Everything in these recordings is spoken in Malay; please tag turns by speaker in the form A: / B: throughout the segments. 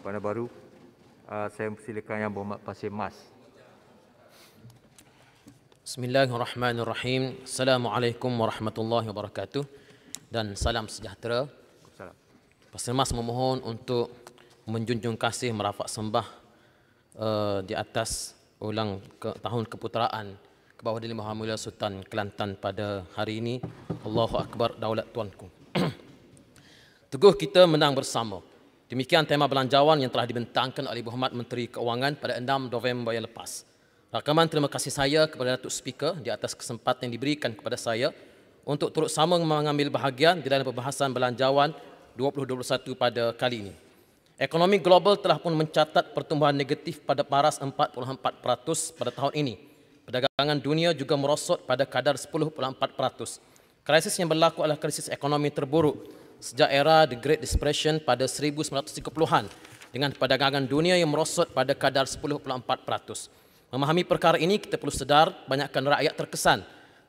A: Pana Baru. Uh, saya silakan yang berhormat Pasir Mas. Bismillahirrahmanirrahim. Assalamualaikum warahmatullahi wabarakatuh dan salam sejahtera. Pasir Mas memohon untuk menjunjung kasih merafak sembah uh, di atas ulang ke, tahun keputeraan ke bawah Dewan Mahamulia Sultan Kelantan pada hari ini. Allahu Akbar Daulat Tuanku. Teguh kita menang bersama. Demikian tema belanjawan yang telah dibentangkan oleh Ibu Hormat Menteri Keuangan pada 6 November yang lepas. Rakaman terima kasih saya kepada Datuk Speaker di atas kesempatan yang diberikan kepada saya untuk turut sama mengambil bahagian di dalam pembahasan belanjawan 2021 pada kali ini. Ekonomi global telah pun mencatat pertumbuhan negatif pada paras 4.4% pada tahun ini. Perdagangan dunia juga merosot pada kadar 10.4%. Krisis yang berlaku adalah krisis ekonomi terburuk sejak era The Great Depression pada 1930-an dengan perdagangan dunia yang merosot pada kadar 10.4%. Memahami perkara ini, kita perlu sedar banyakkan rakyat terkesan.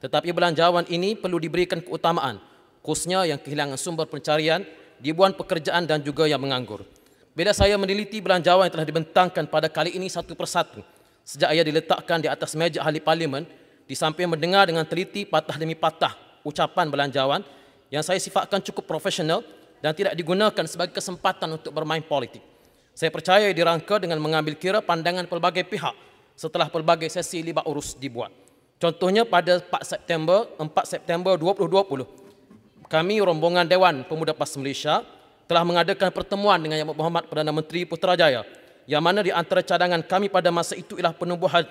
A: Tetapi belanjawan ini perlu diberikan keutamaan, khususnya yang kehilangan sumber pencarian, dibuan pekerjaan dan juga yang menganggur. Bila saya meneliti belanjawan yang telah dibentangkan pada kali ini satu persatu, sejak ia diletakkan di atas meja ahli parlimen, di samping mendengar dengan teliti patah demi patah ucapan belanjawan, yang saya sifatkan cukup profesional dan tidak digunakan sebagai kesempatan untuk bermain politik. Saya percaya dirangka dengan mengambil kira pandangan pelbagai pihak setelah pelbagai sesi libat urus dibuat. Contohnya pada 4 September 4 September 2020, kami rombongan Dewan Pemuda PAS Malaysia telah mengadakan pertemuan dengan Yang Berhormat Perdana Menteri Putrajaya yang mana di antara cadangan kami pada masa itu ialah penubuhan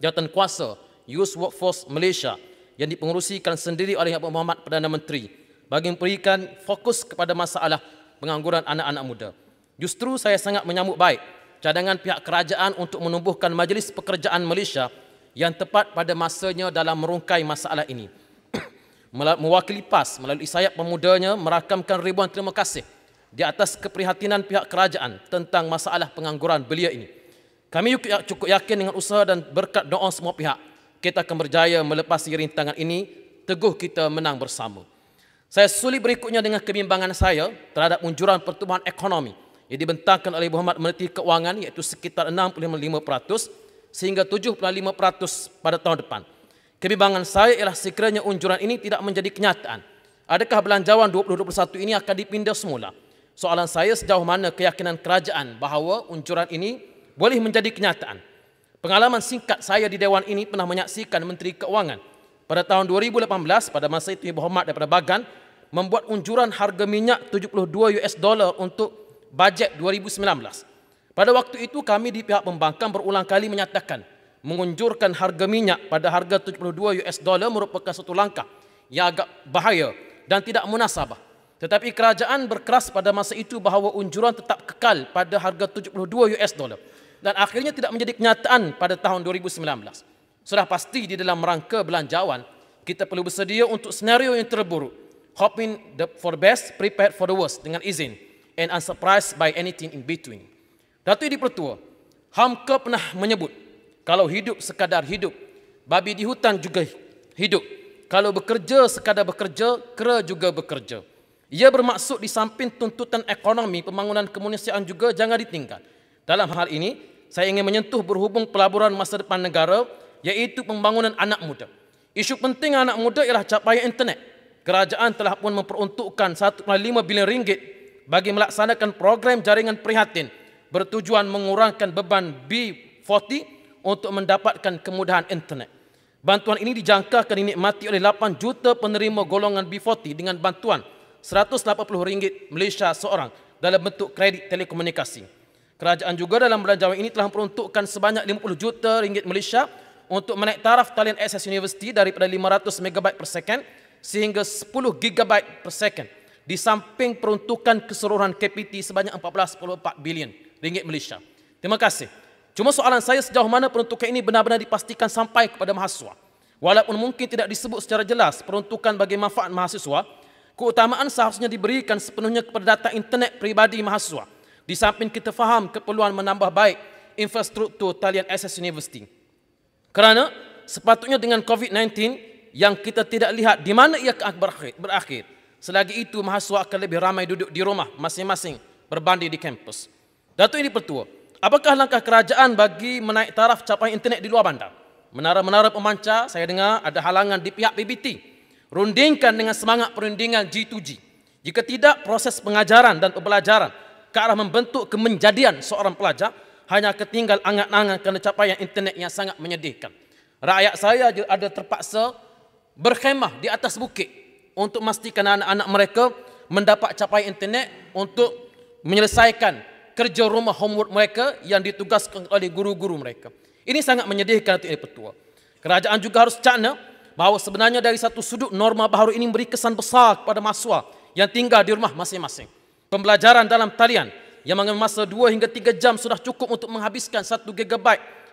A: jawatan kuasa Youth Workforce Malaysia yang dipengerusikan sendiri oleh Yang Berhormat Perdana Menteri bagi memberikan fokus kepada masalah pengangguran anak-anak muda. Justru saya sangat menyambut baik cadangan pihak kerajaan untuk menumbuhkan Majlis Pekerjaan Malaysia yang tepat pada masanya dalam merungkai masalah ini. Mewakili PAS melalui sayap pemudanya merakamkan ribuan terima kasih di atas keprihatinan pihak kerajaan tentang masalah pengangguran belia ini. Kami ya-, cukup yakin dengan usaha dan berkat doa semua pihak, kita akan berjaya melepasi rintangan ini, teguh kita menang bersama. Saya sulit berikutnya dengan kebimbangan saya terhadap unjuran pertumbuhan ekonomi yang dibentangkan oleh Muhammad Menteri Keuangan iaitu sekitar 65% sehingga 75% pada tahun depan. Kebimbangan saya ialah sekiranya unjuran ini tidak menjadi kenyataan. Adakah belanjawan 2021 ini akan dipindah semula? Soalan saya sejauh mana keyakinan kerajaan bahawa unjuran ini boleh menjadi kenyataan? Pengalaman singkat saya di Dewan ini pernah menyaksikan Menteri Keuangan pada tahun 2018 pada masa itu Ibu Hormat daripada Bagan membuat unjuran harga minyak 72 US dollar untuk bajet 2019. Pada waktu itu kami di pihak pembangkang berulang kali menyatakan mengunjurkan harga minyak pada harga 72 US dollar merupakan satu langkah yang agak bahaya dan tidak munasabah. Tetapi kerajaan berkeras pada masa itu bahawa unjuran tetap kekal pada harga 72 US dollar dan akhirnya tidak menjadi kenyataan pada tahun 2019 sudah pasti di dalam rangka belanjawan, kita perlu bersedia untuk senario yang terburuk. Hoping the, for the best, prepared for the worst dengan izin and unsurprised by anything in between. Datuk Pertua Hamka pernah menyebut, kalau hidup sekadar hidup, babi di hutan juga hidup. Kalau bekerja sekadar bekerja, kera juga bekerja. Ia bermaksud di samping tuntutan ekonomi, pembangunan kemanusiaan juga jangan ditinggal. Dalam hal ini, saya ingin menyentuh berhubung pelaburan masa depan negara iaitu pembangunan anak muda. Isu penting anak muda ialah capaian internet. Kerajaan telah pun memperuntukkan 1.5 bilion ringgit bagi melaksanakan program jaringan prihatin bertujuan mengurangkan beban B40 untuk mendapatkan kemudahan internet. Bantuan ini dijangka akan dinikmati oleh 8 juta penerima golongan B40 dengan bantuan RM180 Malaysia seorang dalam bentuk kredit telekomunikasi. Kerajaan juga dalam belanjawan ini telah memperuntukkan sebanyak RM50 juta Malaysia untuk menaik taraf talian SS university daripada 500 MB per second sehingga 10 GB per second di samping peruntukan keseluruhan KPT sebanyak 14.4 bilion ringgit Malaysia. Terima kasih. Cuma soalan saya sejauh mana peruntukan ini benar-benar dipastikan sampai kepada mahasiswa. Walaupun mungkin tidak disebut secara jelas peruntukan bagi manfaat mahasiswa, keutamaan seharusnya diberikan sepenuhnya kepada data internet peribadi mahasiswa. Di samping kita faham keperluan menambah baik infrastruktur talian SS University. Kerana sepatutnya dengan COVID-19 yang kita tidak lihat di mana ia akan berakhir. Selagi itu mahasiswa akan lebih ramai duduk di rumah masing-masing berbanding di kampus. Datuk ini pertua, apakah langkah kerajaan bagi menaik taraf capaian internet di luar bandar? Menara-menara pemancar, saya dengar ada halangan di pihak PBT. Rundingkan dengan semangat perundingan G2G. Jika tidak, proses pengajaran dan pembelajaran ke arah membentuk kemenjadian seorang pelajar hanya ketinggal angat-angat kerana capaian internet yang sangat menyedihkan. Rakyat saya ada terpaksa berkhemah di atas bukit untuk memastikan anak-anak mereka mendapat capaian internet untuk menyelesaikan kerja rumah homework mereka yang ditugaskan oleh guru-guru mereka. Ini sangat menyedihkan Datuk Ibu Petua. Kerajaan juga harus cakna bahawa sebenarnya dari satu sudut norma baharu ini beri kesan besar kepada mahasiswa yang tinggal di rumah masing-masing. Pembelajaran dalam talian yang mengambil masa 2 hingga 3 jam sudah cukup untuk menghabiskan 1 GB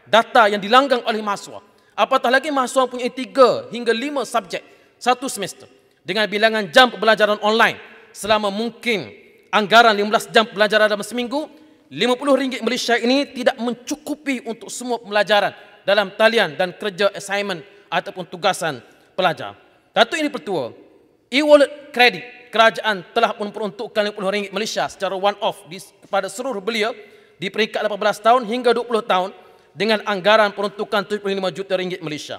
A: data yang dilanggang oleh mahasiswa. Apatah lagi mahasiswa mempunyai 3 hingga 5 subjek satu semester dengan bilangan jam pembelajaran online selama mungkin anggaran 15 jam pembelajaran dalam seminggu RM50 Malaysia ini tidak mencukupi untuk semua pembelajaran dalam talian dan kerja assignment ataupun tugasan pelajar. Datuk ini pertua, e-wallet kredit kerajaan telah memperuntukkan peruntukkan RM50 Malaysia secara one-off di kepada seluruh beliau di peringkat 18 tahun hingga 20 tahun dengan anggaran peruntukan 75 juta ringgit Malaysia.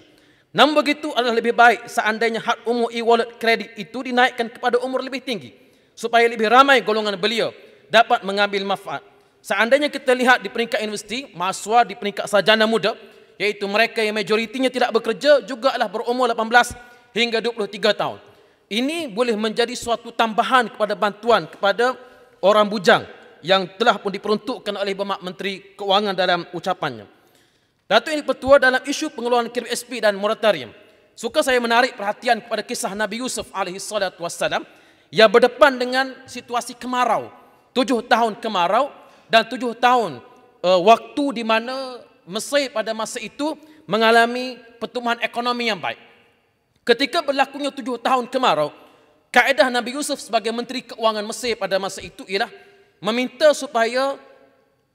A: Namun begitu adalah lebih baik seandainya hak umur e-wallet kredit itu dinaikkan kepada umur lebih tinggi supaya lebih ramai golongan beliau dapat mengambil manfaat. Seandainya kita lihat di peringkat universiti, mahasiswa di peringkat sarjana muda iaitu mereka yang majoritinya tidak bekerja juga adalah berumur 18 hingga 23 tahun. Ini boleh menjadi suatu tambahan kepada bantuan kepada orang bujang yang telah pun diperuntukkan oleh Bapak Menteri Keuangan dalam ucapannya. Datuk ini petua dalam isu pengeluaran KBSP dan moratorium. Suka saya menarik perhatian kepada kisah Nabi Yusuf alaihissalatu wassalam yang berdepan dengan situasi kemarau. Tujuh tahun kemarau dan tujuh tahun uh, waktu di mana Mesir pada masa itu mengalami pertumbuhan ekonomi yang baik. Ketika berlakunya tujuh tahun kemarau, kaedah Nabi Yusuf sebagai Menteri Keuangan Mesir pada masa itu ialah meminta supaya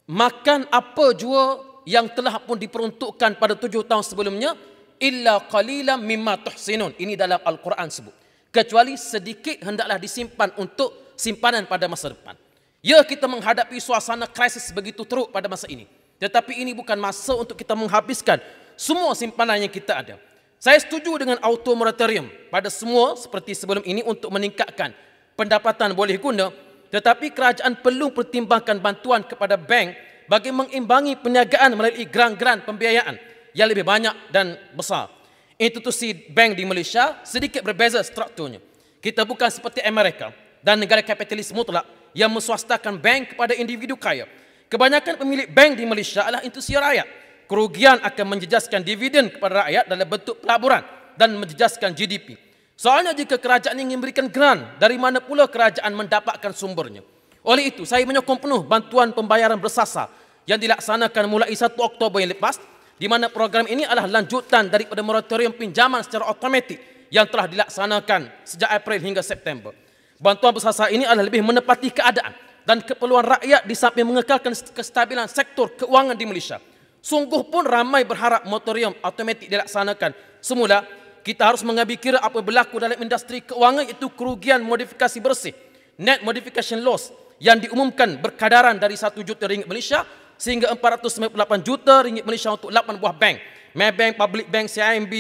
A: makan apa jua yang telah pun diperuntukkan pada tujuh tahun sebelumnya illa qalilan mimma tuhsinun ini dalam al-Quran sebut kecuali sedikit hendaklah disimpan untuk simpanan pada masa depan ya kita menghadapi suasana krisis begitu teruk pada masa ini tetapi ini bukan masa untuk kita menghabiskan semua simpanan yang kita ada saya setuju dengan auto moratorium pada semua seperti sebelum ini untuk meningkatkan pendapatan boleh guna tetapi kerajaan perlu pertimbangkan bantuan kepada bank bagi mengimbangi perniagaan melalui geran-geran pembiayaan yang lebih banyak dan besar. Institusi bank di Malaysia sedikit berbeza strukturnya. Kita bukan seperti Amerika dan negara kapitalis mutlak yang menswastakan bank kepada individu kaya. Kebanyakan pemilik bank di Malaysia adalah institusi rakyat. Kerugian akan menjejaskan dividen kepada rakyat dalam bentuk pelaburan dan menjejaskan GDP. Soalnya jika kerajaan ingin memberikan grant dari mana pula kerajaan mendapatkan sumbernya? Oleh itu, saya menyokong penuh bantuan pembayaran bersasar yang dilaksanakan mulai 1 Oktober yang lepas, di mana program ini adalah lanjutan daripada moratorium pinjaman secara otomatik yang telah dilaksanakan sejak April hingga September. Bantuan bersasar ini adalah lebih menepati keadaan dan keperluan rakyat di samping mengekalkan kestabilan sektor keuangan di Malaysia. Sungguh pun ramai berharap moratorium otomatik dilaksanakan semula kita harus mengambil kira apa berlaku dalam industri keuangan itu kerugian modifikasi bersih net modification loss yang diumumkan berkadaran dari 1 juta ringgit Malaysia sehingga 498 juta ringgit Malaysia untuk 8 buah bank Maybank, Public Bank, CIMB,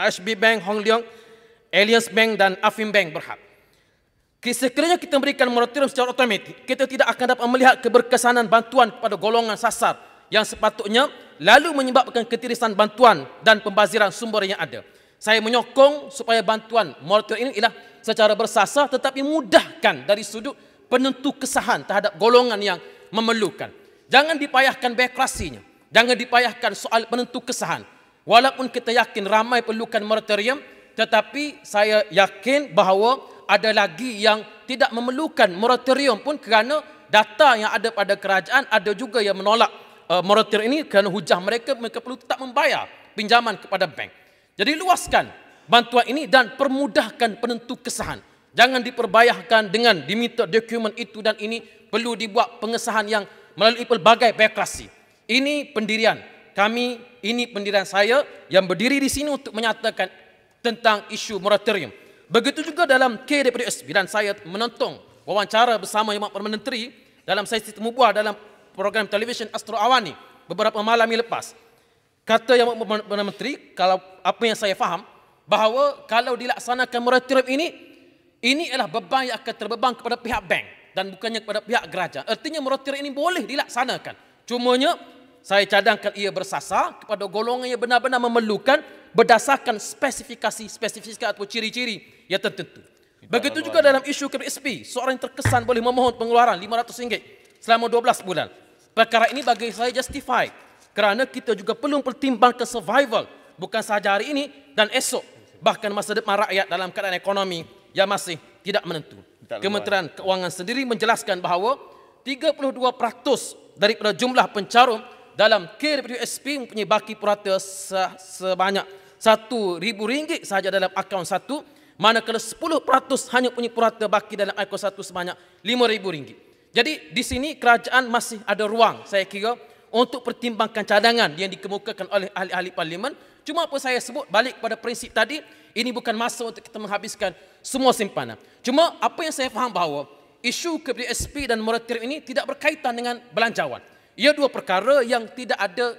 A: HB Bank, Hong Leong, Alliance Bank dan Afim Bank berhak. Sekiranya kita memberikan moratorium secara otomatik, kita tidak akan dapat melihat keberkesanan bantuan kepada golongan sasar yang sepatutnya lalu menyebabkan ketirisan bantuan dan pembaziran sumber yang ada. Saya menyokong supaya bantuan moratorium ini ialah secara bersasar tetapi mudahkan dari sudut penentu kesahan terhadap golongan yang memerlukan. Jangan dipayahkan birokrasinya. Jangan dipayahkan soal penentu kesahan. Walaupun kita yakin ramai perlukan moratorium tetapi saya yakin bahawa ada lagi yang tidak memerlukan moratorium pun kerana data yang ada pada kerajaan ada juga yang menolak uh, moratorium ini kerana hujah mereka mereka perlu tetap membayar pinjaman kepada bank. Jadi luaskan bantuan ini dan permudahkan penentu kesahan. Jangan diperbayahkan dengan diminta dokumen itu dan ini perlu dibuat pengesahan yang melalui pelbagai birokrasi. Ini pendirian kami, ini pendirian saya yang berdiri di sini untuk menyatakan tentang isu moratorium. Begitu juga dalam KDPDSB dan saya menonton wawancara bersama Yang Perdana Menteri dalam sesi temubuah dalam program televisyen Astro Awani beberapa malam yang lepas. Kata yang Perdana Menteri, kalau apa yang saya faham, bahawa kalau dilaksanakan moratorium ini, ini adalah beban yang akan terbeban kepada pihak bank dan bukannya kepada pihak kerajaan. Artinya moratorium ini boleh dilaksanakan. Cumanya, saya cadangkan ia bersasar kepada golongan yang benar-benar memerlukan berdasarkan spesifikasi spesifik atau ciri-ciri yang tertentu. Begitu juga dalam isu KPSB, seorang yang terkesan boleh memohon pengeluaran RM500 selama 12 bulan. Perkara ini bagi saya justified. Kerana kita juga perlu pertimbangkan survival. Bukan sahaja hari ini dan esok. Bahkan masa depan rakyat dalam keadaan ekonomi yang masih tidak menentu. Kementerian Keuangan sendiri menjelaskan bahawa 32% daripada jumlah pencarum dalam KWSP mempunyai baki purata se sebanyak rm ringgit sahaja dalam akaun satu. Manakala 10% hanya punya purata baki dalam akaun satu sebanyak rm ringgit. Jadi di sini kerajaan masih ada ruang saya kira untuk pertimbangkan cadangan yang dikemukakan oleh ahli-ahli parlimen. Cuma apa saya sebut balik pada prinsip tadi, ini bukan masa untuk kita menghabiskan semua simpanan. Cuma apa yang saya faham bahawa isu kepada SP dan moratorium ini tidak berkaitan dengan belanjawan. Ia dua perkara yang tidak ada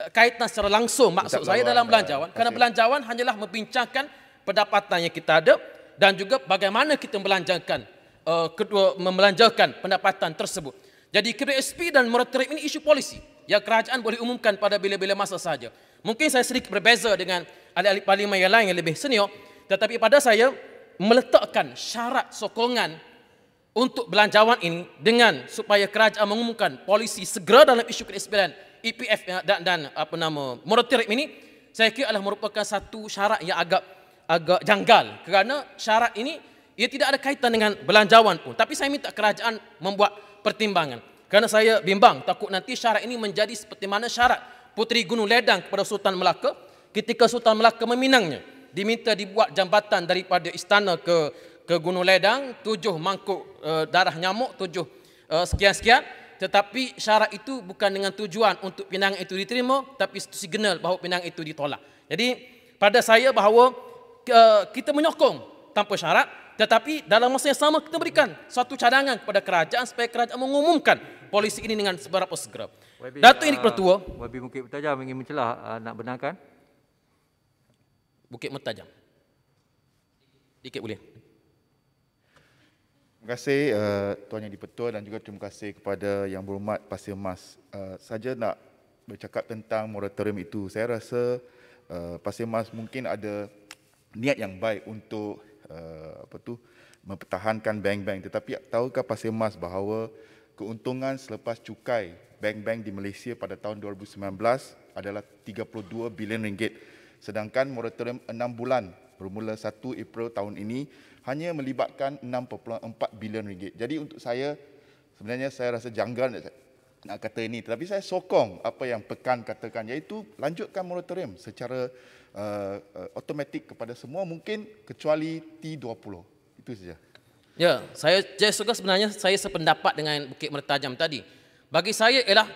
A: eh, kaitan secara langsung maksud saya dalam eh, belanjawan. Kerana belanjawan hanyalah membincangkan pendapatan yang kita ada dan juga bagaimana kita membelanjakan, uh, eh, kedua, membelanjakan pendapatan tersebut. Jadi KBSP dan moratorium ini isu polisi yang kerajaan boleh umumkan pada bila-bila masa saja. Mungkin saya sedikit berbeza dengan ahli-ahli parlimen yang lain yang lebih senior. Tetapi pada saya, meletakkan syarat sokongan untuk belanjawan ini dengan supaya kerajaan mengumumkan polisi segera dalam isu KBSP dan EPF dan, dan apa nama moratorium ini, saya kira adalah merupakan satu syarat yang agak agak janggal kerana syarat ini ia tidak ada kaitan dengan belanjawan pun. Tapi saya minta kerajaan membuat pertimbangan. Kerana saya bimbang, takut nanti syarat ini menjadi seperti mana syarat Puteri Gunung Ledang kepada Sultan Melaka. Ketika Sultan Melaka meminangnya, diminta dibuat jambatan daripada istana ke ke Gunung Ledang, tujuh mangkuk uh, darah nyamuk, tujuh eh, sekian-sekian. Uh, tetapi syarat itu bukan dengan tujuan untuk pinang itu diterima, tapi itu signal bahawa pinang itu ditolak. Jadi pada saya bahawa uh, kita menyokong tanpa syarat, tetapi dalam masa yang sama kita berikan satu cadangan kepada kerajaan supaya kerajaan mengumumkan polisi ini dengan seberapa segera. Datuk Indik ah, Pertua. YB Bukit Mertajam ingin mencelah ah, nak benarkan. Bukit Mertajam. Dikit boleh. Terima kasih uh, Tuan Yang Dipertua dan juga terima kasih kepada Yang Berhormat Pasir Mas. Uh, saja nak bercakap tentang moratorium itu. Saya rasa uh, Pasir Mas mungkin ada niat yang baik untuk uh, apa tu mempertahankan bank-bank tetapi tahukah Pasir Mas bahawa keuntungan selepas cukai bank-bank di Malaysia pada tahun 2019 adalah 32 bilion ringgit sedangkan moratorium 6 bulan bermula 1 April tahun ini hanya melibatkan 6.4 bilion ringgit. Jadi untuk saya sebenarnya saya rasa janggal nak kata ini tetapi saya sokong apa yang pekan katakan iaitu lanjutkan moratorium secara otomatik uh, uh, kepada semua mungkin kecuali T20 itu saja. Ya, saya saya suka sebenarnya saya sependapat dengan Bukit Mertajam tadi. Bagi saya ialah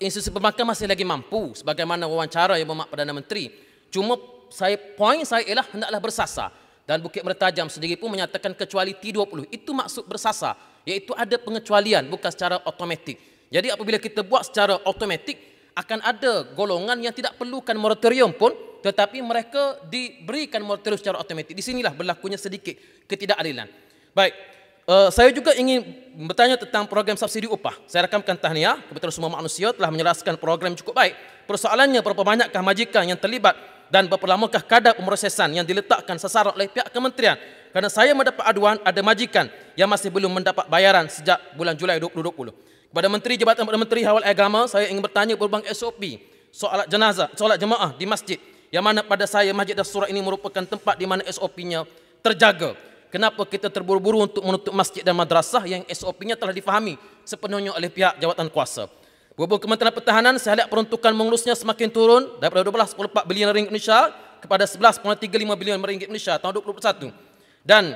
A: institusi pemakan masih lagi mampu sebagaimana wawancara yang bermak Perdana Menteri. Cuma saya poin saya ialah hendaklah bersasar dan Bukit Mertajam sendiri pun menyatakan kecuali T20 itu maksud bersasar iaitu ada pengecualian bukan secara otomatik. Jadi apabila kita buat secara automatik, akan ada golongan yang tidak perlukan moratorium pun tetapi mereka diberikan moratorium secara automatik. Di sinilah berlakunya sedikit ketidakadilan. Baik, uh, saya juga ingin bertanya tentang program subsidi upah. Saya rakamkan tahniah, kepada semua manusia telah menjelaskan program cukup baik. Persoalannya, berapa banyakkah majikan yang terlibat dan berapa lamakah kadar pemrosesan yang diletakkan sasar oleh pihak kementerian? Kerana saya mendapat aduan ada majikan yang masih belum mendapat bayaran sejak bulan Julai 2020 kepada Menteri Jabatan Perdana Menteri Hawal Agama, saya ingin bertanya berbang SOP solat jenazah, solat jemaah di masjid. Yang mana pada saya Masjid dan surau ini merupakan tempat di mana SOP-nya terjaga. Kenapa kita terburu-buru untuk menutup masjid dan madrasah yang SOP-nya telah difahami sepenuhnya oleh pihak jawatan kuasa. Bubuh Kementerian Pertahanan, saya lihat peruntukan mengurusnya semakin turun daripada 12.4 bilion ringgit Malaysia kepada 11.35 bilion ringgit Malaysia tahun 2021. Dan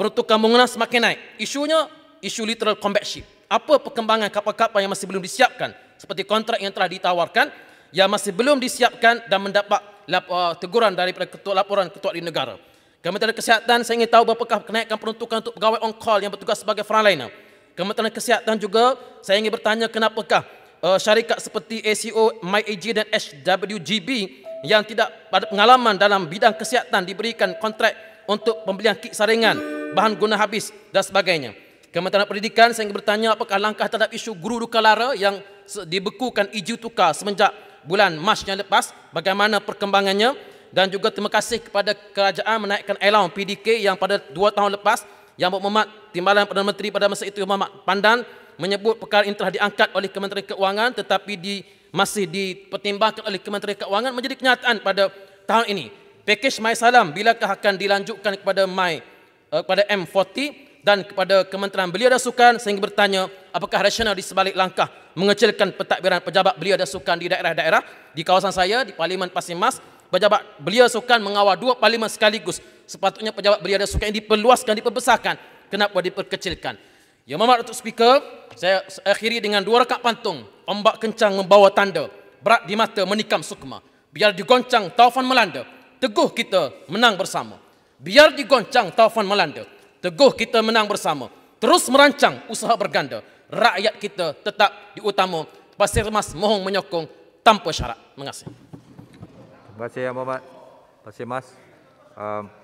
A: peruntukan mengurus semakin naik. Isunya, isu literal combat ship apa perkembangan kapal-kapal yang masih belum disiapkan seperti kontrak yang telah ditawarkan yang masih belum disiapkan dan mendapat uh, teguran daripada ketua laporan ketua di negara. Kementerian Kesihatan saya ingin tahu berapakah kenaikan peruntukan untuk pegawai on call yang bertugas sebagai frontliner. Kementerian Kesihatan juga saya ingin bertanya kenapakah uh, syarikat seperti ACO, MyAG dan HWGB yang tidak ada pengalaman dalam bidang kesihatan diberikan kontrak untuk pembelian kit saringan, bahan guna habis dan sebagainya. Kementerian Pendidikan saya ingin bertanya apakah langkah terhadap isu guru duka lara yang dibekukan iju tukar semenjak bulan Mac yang lepas, bagaimana perkembangannya dan juga terima kasih kepada kerajaan menaikkan elaun PDK yang pada dua tahun lepas yang Muhammad Timbalan Perdana Menteri pada masa itu Muhammad Pandan menyebut perkara ini telah diangkat oleh Kementerian Keuangan tetapi di, masih dipertimbangkan oleh Kementerian Keuangan menjadi kenyataan pada tahun ini. Pakej Mai Salam bilakah akan dilanjutkan kepada Mai uh, eh, kepada M40 dan kepada Kementerian Belia dan Sukan sehingga bertanya apakah rasional di sebalik langkah mengecilkan pentadbiran pejabat belia dan sukan di daerah-daerah di kawasan saya di Parlimen Pasir Mas pejabat belia sukan mengawal dua parlimen sekaligus sepatutnya pejabat belia dan sukan ini diperluaskan diperbesarkan kenapa diperkecilkan Ya, Mohamad Datuk Speaker saya akhiri dengan dua rakat pantung ombak kencang membawa tanda berat di mata menikam sukma biar digoncang taufan melanda teguh kita menang bersama biar digoncang taufan melanda Teguh kita menang bersama. Terus merancang usaha berganda. Rakyat kita tetap diutama. Pasir Mas mohon menyokong tanpa syarat. Terima kasih. Terima kasih, Yang Berhormat. Pasir Mas. Um...